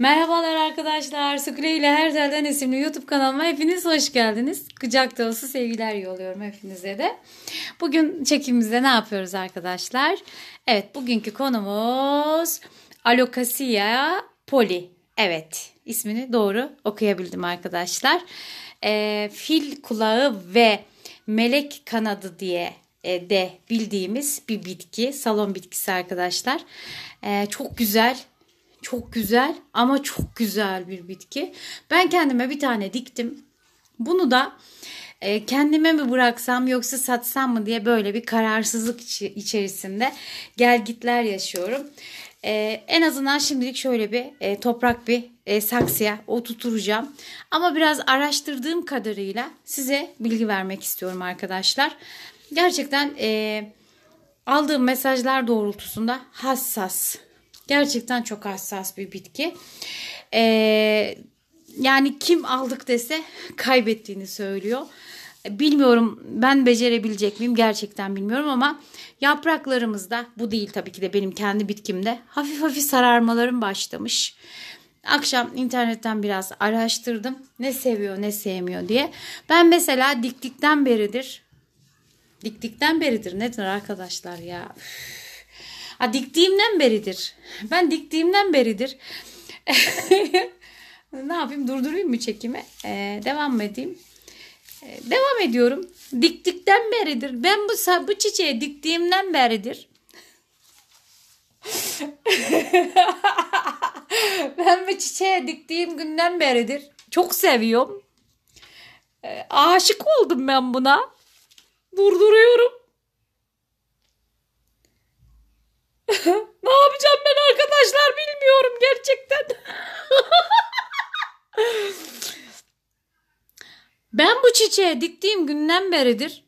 Merhabalar arkadaşlar. Sıkre ile her Herzel'den isimli YouTube kanalıma hepiniz hoş geldiniz. Kucak dolusu sevgiler yolluyorum hepinize de. Bugün çekimimizde ne yapıyoruz arkadaşlar? Evet bugünkü konumuz Alokasia poli. Evet ismini doğru okuyabildim arkadaşlar. E, fil kulağı ve melek kanadı diye e, de bildiğimiz bir bitki. Salon bitkisi arkadaşlar. E, çok güzel çok güzel ama çok güzel bir bitki. Ben kendime bir tane diktim. Bunu da e, kendime mi bıraksam yoksa satsam mı diye böyle bir kararsızlık içerisinde gel gitler yaşıyorum. E, en azından şimdilik şöyle bir e, toprak bir e, saksıya oturtacağım. Ama biraz araştırdığım kadarıyla size bilgi vermek istiyorum arkadaşlar. Gerçekten e, aldığım mesajlar doğrultusunda hassas Gerçekten çok hassas bir bitki. Ee, yani kim aldık dese kaybettiğini söylüyor. Bilmiyorum ben becerebilecek miyim gerçekten bilmiyorum ama yapraklarımızda bu değil tabii ki de benim kendi bitkimde hafif hafif sararmalarım başlamış. Akşam internetten biraz araştırdım ne seviyor ne sevmiyor diye. Ben mesela diktikten beridir diktikten beridir nedir arkadaşlar ya. Üf A, diktiğimden beridir. Ben diktiğimden beridir. ne yapayım durdurayım mı çekimi? Ee, devam mı edeyim? Ee, devam ediyorum. Diktikten beridir. Ben bu, bu çiçeği diktiğimden beridir. ben bu çiçeği diktiğim günden beridir. Çok seviyorum. Ee, aşık oldum ben buna. Durduruyorum. Ben bu çiçeği diktiğim günden beridir.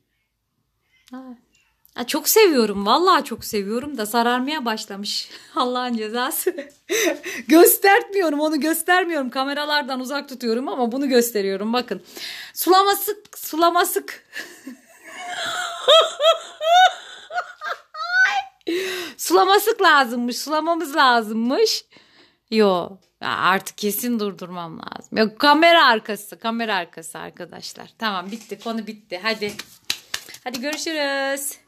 Ya çok seviyorum. Vallahi çok seviyorum da sararmaya başlamış. Allah'ın cezası. Göstermiyorum onu göstermiyorum. Kameralardan uzak tutuyorum ama bunu gösteriyorum. Bakın. Sulama sık. Sulama sık. Sulama Sulamasık lazımmış. Sulamamız lazımmış. Yo Artık kesin durdurmam lazım. Yok kamera arkası, kamera arkası arkadaşlar. Tamam bitti, konu bitti. Hadi. Hadi görüşürüz.